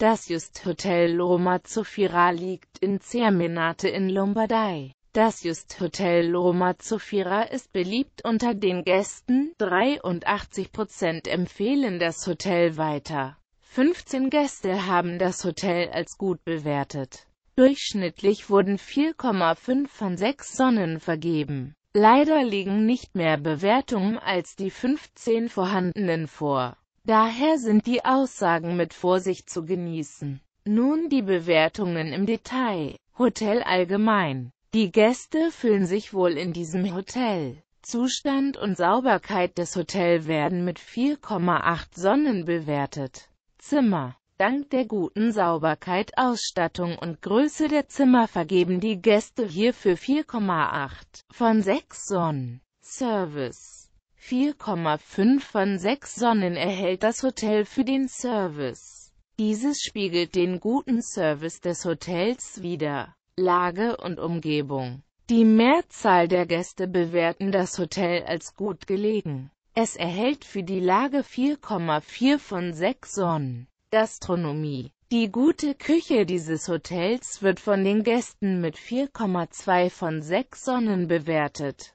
Das Just Hotel Roma Zofira liegt in Zermenate in Lombardei. Das Just Hotel Roma Zofira ist beliebt unter den Gästen, 83% empfehlen das Hotel weiter. 15 Gäste haben das Hotel als gut bewertet. Durchschnittlich wurden 4,5 von 6 Sonnen vergeben. Leider liegen nicht mehr Bewertungen als die 15 vorhandenen vor. Daher sind die Aussagen mit Vorsicht zu genießen. Nun die Bewertungen im Detail. Hotel allgemein. Die Gäste fühlen sich wohl in diesem Hotel. Zustand und Sauberkeit des Hotels werden mit 4,8 Sonnen bewertet. Zimmer. Dank der guten Sauberkeit, Ausstattung und Größe der Zimmer vergeben die Gäste hierfür 4,8 von 6 Sonnen. Service. 4,5 von 6 Sonnen erhält das Hotel für den Service. Dieses spiegelt den guten Service des Hotels wider. Lage und Umgebung. Die Mehrzahl der Gäste bewerten das Hotel als gut gelegen. Es erhält für die Lage 4,4 von 6 Sonnen. Gastronomie. Die gute Küche dieses Hotels wird von den Gästen mit 4,2 von 6 Sonnen bewertet.